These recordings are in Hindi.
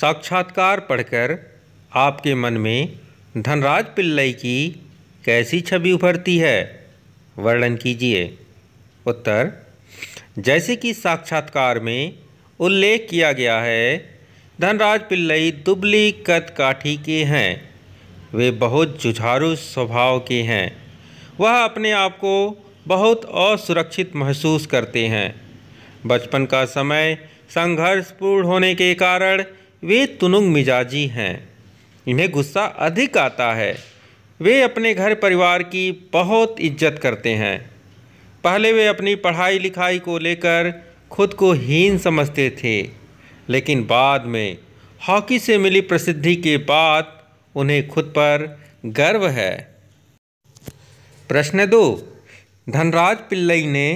साक्षात्कार पढ़कर आपके मन में धनराज पिल्लई की कैसी छवि उभरती है वर्णन कीजिए उत्तर जैसे कि साक्षात्कार में उल्लेख किया गया है धनराज पिल्लई दुबली कद काठी के हैं वे बहुत जुझारू स्वभाव के हैं वह अपने आप को बहुत असुरक्षित महसूस करते हैं बचपन का समय संघर्षपूर्ण होने के कारण वे तुनुंग मिजाजी हैं इन्हें गुस्सा अधिक आता है वे अपने घर परिवार की बहुत इज्जत करते हैं पहले वे अपनी पढ़ाई लिखाई को लेकर खुद को हीन समझते थे लेकिन बाद में हॉकी से मिली प्रसिद्धि के बाद उन्हें खुद पर गर्व है प्रश्न दो धनराज पिल्लई ने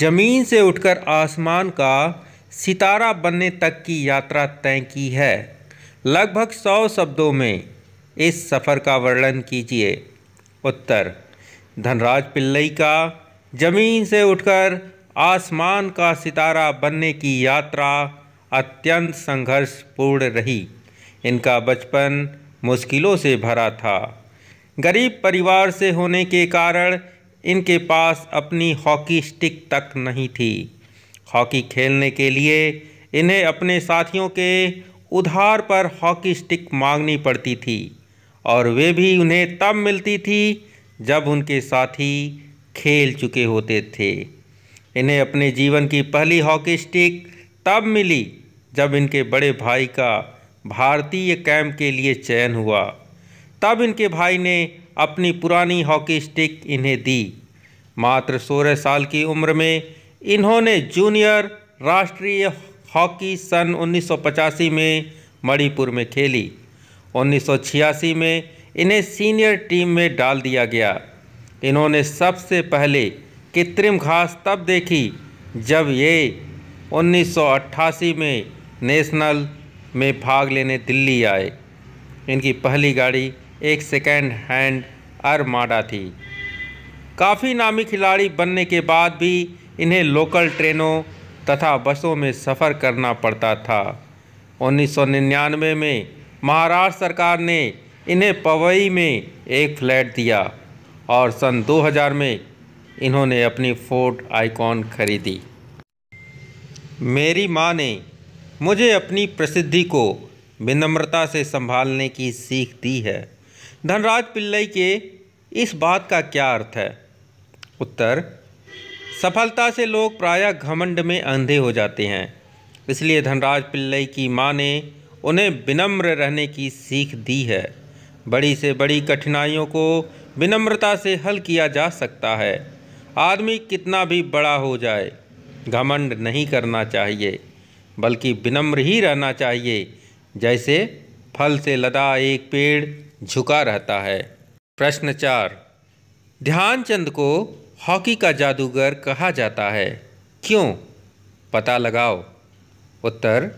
जमीन से उठकर आसमान का सितारा बनने तक की यात्रा तय की है लगभग सौ शब्दों में इस सफ़र का वर्णन कीजिए उत्तर धनराज पिल्लई का जमीन से उठकर आसमान का सितारा बनने की यात्रा अत्यंत संघर्षपूर्ण रही इनका बचपन मुश्किलों से भरा था गरीब परिवार से होने के कारण इनके पास अपनी हॉकी स्टिक तक नहीं थी हॉकी खेलने के लिए इन्हें अपने साथियों के उधार पर हॉकी स्टिक मांगनी पड़ती थी और वे भी उन्हें तब मिलती थी जब उनके साथी खेल चुके होते थे इन्हें अपने जीवन की पहली हॉकी स्टिक तब मिली जब इनके बड़े भाई का भारतीय कैंप के लिए चयन हुआ तब इनके भाई ने अपनी पुरानी हॉकी स्टिक इन्हें दी मात्र सोलह साल की उम्र में इन्होंने जूनियर राष्ट्रीय हॉकी सन 1985 में मणिपुर में खेली 1986 में इन्हें सीनियर टीम में डाल दिया गया इन्होंने सबसे पहले कृत्रिम घास तब देखी जब ये 1988 में नेशनल में भाग लेने दिल्ली आए इनकी पहली गाड़ी एक सेकेंड हैंड अरमाडा थी काफ़ी नामी खिलाड़ी बनने के बाद भी इन्हें लोकल ट्रेनों तथा बसों में सफ़र करना पड़ता था 1999 में महाराष्ट्र सरकार ने इन्हें पवई में एक फ्लैट दिया और सन 2000 में इन्होंने अपनी फोर्ट आइकॉन खरीदी मेरी माँ ने मुझे अपनी प्रसिद्धि को विनम्रता से संभालने की सीख दी है धनराज पिल्लई के इस बात का क्या अर्थ है उत्तर सफलता से लोग प्रायः घमंड में अंधे हो जाते हैं इसलिए धनराज पिल्लई की माँ ने उन्हें विनम्र रहने की सीख दी है बड़ी से बड़ी कठिनाइयों को विनम्रता से हल किया जा सकता है आदमी कितना भी बड़ा हो जाए घमंड नहीं करना चाहिए बल्कि विनम्र ही रहना चाहिए जैसे फल से लदा एक पेड़ झुका रहता है प्रश्न चार ध्यानचंद को हॉकी का जादूगर कहा जाता है क्यों पता लगाओ उत्तर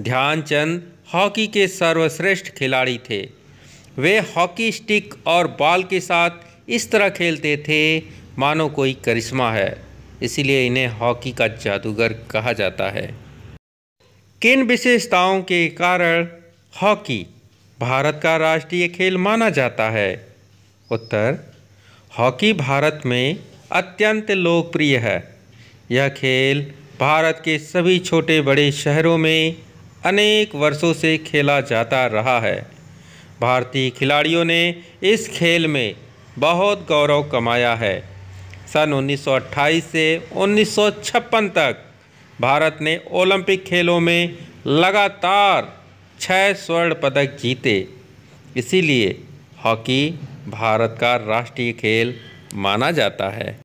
ध्यानचंद हॉकी के सर्वश्रेष्ठ खिलाड़ी थे वे हॉकी स्टिक और बॉल के साथ इस तरह खेलते थे मानो कोई करिश्मा है इसीलिए इन्हें हॉकी का जादूगर कहा जाता है किन विशेषताओं के कारण हॉकी भारत का राष्ट्रीय खेल माना जाता है उत्तर हॉकी भारत में अत्यंत लोकप्रिय है यह खेल भारत के सभी छोटे बड़े शहरों में अनेक वर्षों से खेला जाता रहा है भारतीय खिलाड़ियों ने इस खेल में बहुत गौरव कमाया है सन 1928 से 1956 तक भारत ने ओलंपिक खेलों में लगातार छः स्वर्ण पदक जीते इसीलिए हॉकी भारत का राष्ट्रीय खेल माना जाता है